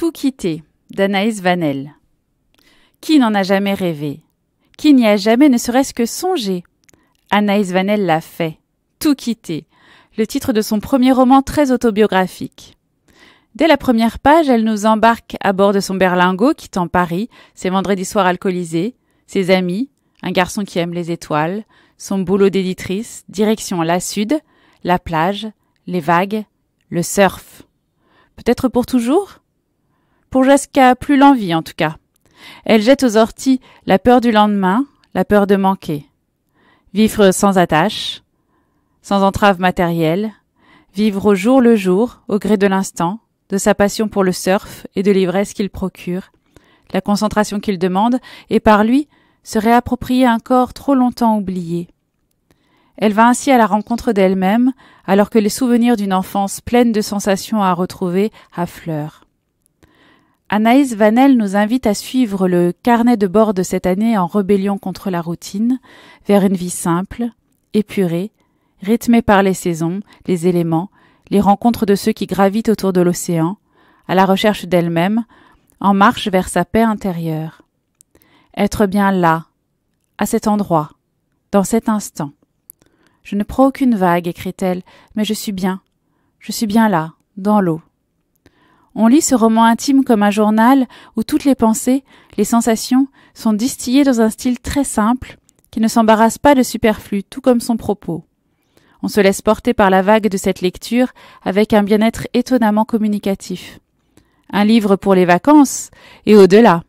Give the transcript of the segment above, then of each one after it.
tout quitter d'Anaïs Vanel. Qui n'en a jamais rêvé Qui n'y a jamais ne serait-ce que songé Anaïs Vanel l'a fait. Tout quitter. Le titre de son premier roman très autobiographique. Dès la première page, elle nous embarque à bord de son berlingot quittant Paris, ses vendredis soirs alcoolisés, ses amis, un garçon qui aime les étoiles, son boulot d'éditrice, direction la sud, la plage, les vagues, le surf. Peut-être pour toujours pour Jaska, plus l'envie en tout cas. Elle jette aux orties la peur du lendemain, la peur de manquer. Vivre sans attache, sans entrave matérielle, vivre au jour le jour, au gré de l'instant, de sa passion pour le surf et de l'ivresse qu'il procure, la concentration qu'il demande, et par lui, se réapproprier un corps trop longtemps oublié. Elle va ainsi à la rencontre d'elle-même, alors que les souvenirs d'une enfance pleine de sensations à retrouver affleurent. Anaïs Vanel nous invite à suivre le carnet de bord de cette année en rébellion contre la routine, vers une vie simple, épurée, rythmée par les saisons, les éléments, les rencontres de ceux qui gravitent autour de l'océan, à la recherche d'elle-même, en marche vers sa paix intérieure. Être bien là, à cet endroit, dans cet instant. Je ne prends aucune vague, écrit-elle, mais je suis bien. Je suis bien là, dans l'eau. On lit ce roman intime comme un journal où toutes les pensées, les sensations sont distillées dans un style très simple, qui ne s'embarrasse pas de superflu, tout comme son propos. On se laisse porter par la vague de cette lecture avec un bien-être étonnamment communicatif. Un livre pour les vacances et au-delà.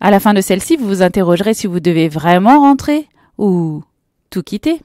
À la fin de celle-ci, vous vous interrogerez si vous devez vraiment rentrer ou tout quitter.